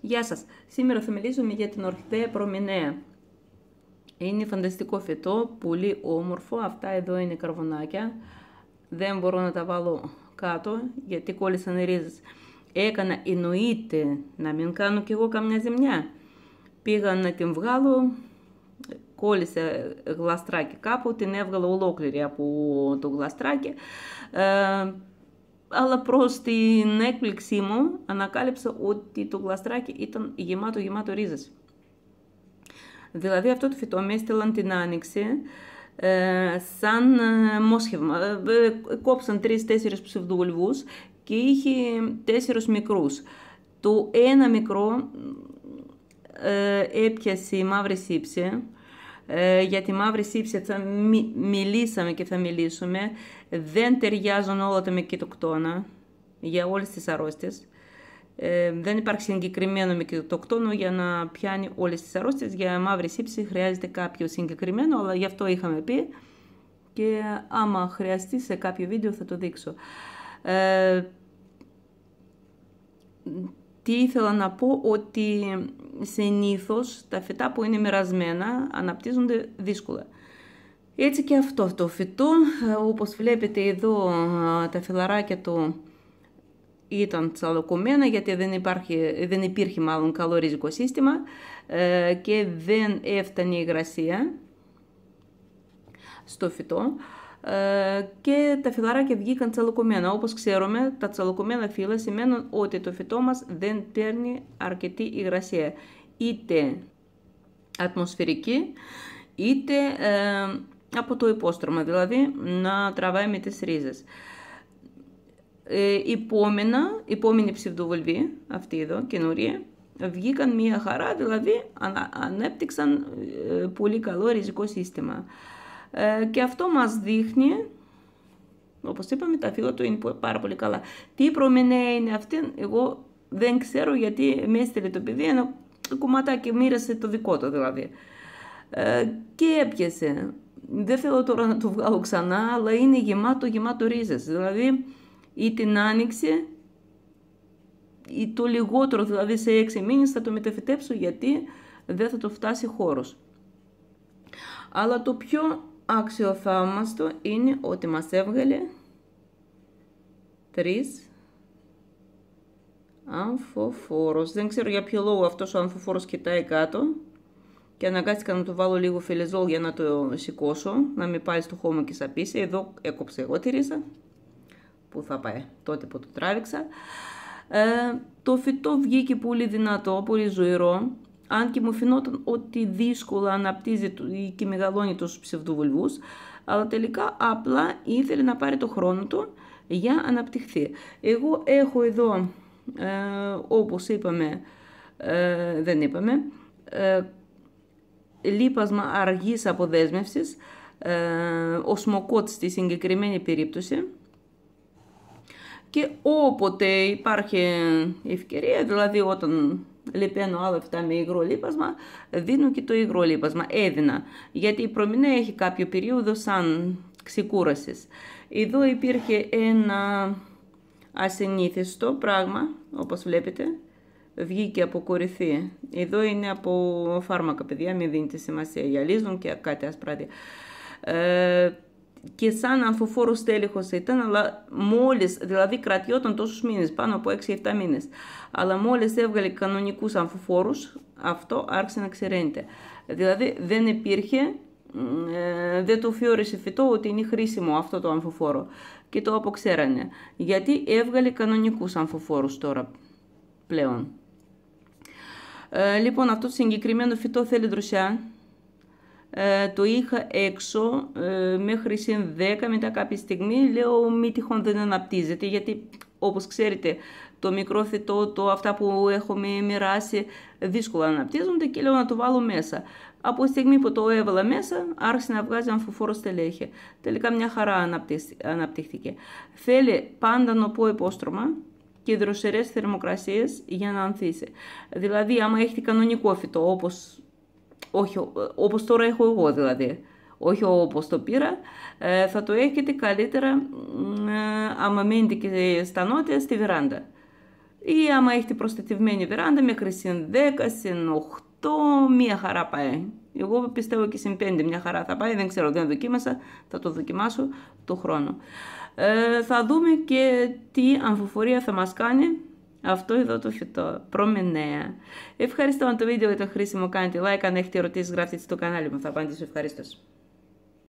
Γεια σας! Σήμερα θα μιλήσουμε για την ορχιδέα προμηνέα. Είναι φανταστικό φυτό, πολύ όμορφο. Αυτά εδώ είναι καρβουνάκια. Δεν μπορώ να τα βάλω κάτω γιατί κόλλησαν ρίζες. Έκανα εννοείται να μην κάνω κι εγώ καμιά ζημιά. Πήγα να την βγάλω, γλαστράκι γλαστράκι κάπου, την ολόκληρη ολόκληρη από το γλαστράκι Αλλά προς την έκπληξή μου ανακάλυψα ότι το γλαστράκι ήταν γεμάτο γεμάτο ρίζες. Δηλαδή αυτό το φυτό με έστειλαν την άνοιξη σαν μόσχευμα. Κόψαν τρεις-τέσσερις ψευδούλβους και είχε τέσσερις μικρούς. Το ένα μικρό έπιασε μαύρη σύψη, ε, για τη μαύρη σύψη θα μιλήσαμε και θα μιλήσουμε. Δεν ταιριάζουν όλα τα μεκητοκτόνα για όλες τις αρρώστιες. Ε, δεν υπάρχει συγκεκριμένο μεκητοκτόνο για να πιάνει όλες τις αρρώστιες. Για μαύρη σύψη χρειάζεται κάποιο συγκεκριμένο, αλλά γι' αυτό είχαμε πει. Και άμα χρειαστεί σε κάποιο βίντεο θα το δείξω. Ε, τι ήθελα να πω ότι συνήθως τα φυτά που είναι μοιρασμένα αναπτύσσονται δύσκολα. Έτσι και αυτό το φυτό, όπως βλέπετε εδώ τα φυλλαράκια του ήταν τσαλοκομμένα γιατί δεν, υπάρχει, δεν υπήρχε μάλλον καλό ριζικό σύστημα ε, και δεν έφτανε η υγρασία στο φυτό. Ε, και τα φυλλαράκια βγήκαν τσαλοκομμένα. Όπως ξέρουμε, τα τσαλοκομμένα φύλλα σημαίνουν ότι το φυτό μας δεν παίρνει αρκετή υγρασία, είτε ατμοσφαιρική, είτε ε, από το υπόστρωμα, δηλαδή να τραβάει με τις ρίζες. Ε, υπόμενα, υπόμενη ψευδοβολβή, αυτή εδώ, καινούρια, βγήκαν μία χαρά, δηλαδή ανέπτυξαν ε, πολύ καλό ριζικό σύστημα. Ε, και αυτό μας δείχνει, όπως είπαμε, τα φύλλα του είναι πάρα πολύ καλά. Τι προμηνέα είναι αυτή, εγώ δεν ξέρω γιατί με έστειλε το παιδί ένα κομματάκι, μοίρασε το δικό του δηλαδή. Ε, και έπιασε. Δεν θέλω τώρα να το βγάλω ξανά, αλλά είναι γεμάτο, γεμάτο ρίζες. Δηλαδή, ή την άνοιξε, ή το λιγότερο, δηλαδή σε έξι μήνες θα το μεταφυτέψω γιατί δεν θα το φτάσει χώρος. Αλλά το πιο αξιοθαύμαστο είναι ότι μας έβγαλε τρεις αμφοφόρος. Δεν ξέρω για ποιο λόγο αυτός ο αμφοφόρος κοιτάει κάτω και αναγκάστηκα να του βάλω λίγο φιλεζόλ για να το σηκώσω, να μην πάει στο χώμα και σαπίσει. Εδώ έκοψε εγώ τη ρίζα που θα πάει τότε που το τράβηξα. Ε, το φυτό βγήκε πολύ δυνατό, πολύ ζωηρό αν και μου φαινόταν ότι δύσκολα αναπτύσσει και μεγαλώνει τους ψευδοβουλβούς, αλλά τελικά απλά ήθελε να πάρει το χρόνο του για να αναπτυχθεί. Εγώ έχω εδώ, ε, όπως είπαμε, ε, δεν είπαμε, ε, λίπασμα αργής αποδέσμευσης, ε, οσμοκότ στη συγκεκριμένη περίπτωση, και όποτε υπάρχει ευκαιρία, δηλαδή όταν Λοιπόν, άλλα αυτά με υγρό λίπασμα, δίνω και το υγρό λίπασμα. Έδινα, γιατί η προμηνέα έχει κάποιο περίοδο σαν ξεκούραση. Εδώ υπήρχε ένα ασυνήθιστο πράγμα, όπως βλέπετε, βγήκε από κορυφή. Εδώ είναι από φάρμακα, παιδιά, μην δίνετε σημασία. Γυαλίζουν και κάτι ασπράδια και σαν αμφοφορο τελεχο τέλεχος ήταν, αλλά μόλις, δηλαδή κρατιόταν τόσους μήνες, πάνω από 6-7 μήνες. αλλά μόλις έβγαλε κανονικούς αμφοφόρους, αυτό άρχισε να ξεραίνεται. Δηλαδή δεν υπήρχε, ε, δεν το φιόρισε φυτό ότι είναι χρήσιμο αυτό το αμφοφόρο και το αποξέρανε, γιατί έβγαλε κανονικούς αμφοφόρους τώρα πλέον. Ε, λοιπόν, αυτό το συγκεκριμένο φυτό θέλει δροσιά, ε, το είχα έξω ε, μέχρι συν 10, μετά κάποια στιγμή λέω μη τυχόν δεν αναπτύσσεται, γιατί όπως ξέρετε το μικρό φυτό, το, αυτά που έχουμε μοιράσει δύσκολα αναπτύσσονται και λέω να το βάλω μέσα. Από τη στιγμή που το έβαλα μέσα, άρχισε να βγάζει αμφοφόρο στελέχη. Τελικά μια χαρά αναπτύχθηκε. Θέλει πάντα πω υπόστρωμα και δροσερές θερμοκρασίες για να ανθίσει. Δηλαδή, άμα έχετε κανονικό φυτό, όπως όχι όπως τώρα έχω εγώ δηλαδή, όχι όπως το πήρα, ε, θα το έχετε καλύτερα ε, άμα μείνετε και στα νότια στη βεράντα. Ή άμα έχετε προστατευμένη βεράντα μέχρι συν 10, συν 8, μία χαρά πάει. Εγώ πιστεύω και συν 5 μια χαρά θα πάει, δεν ξέρω, δεν δοκίμασα, θα το δοκιμάσω το χρόνο. Ε, θα δούμε και τι αμφοφορία θα μας κάνει αυτό εδώ το φυτό. Προμηνέα. Ευχαριστώ αν το βίντεο ήταν χρήσιμο. Κάντε like. Αν έχετε ερωτήσεις, γράφτε στο κανάλι μου. Θα απαντήσω ευχαρίστω.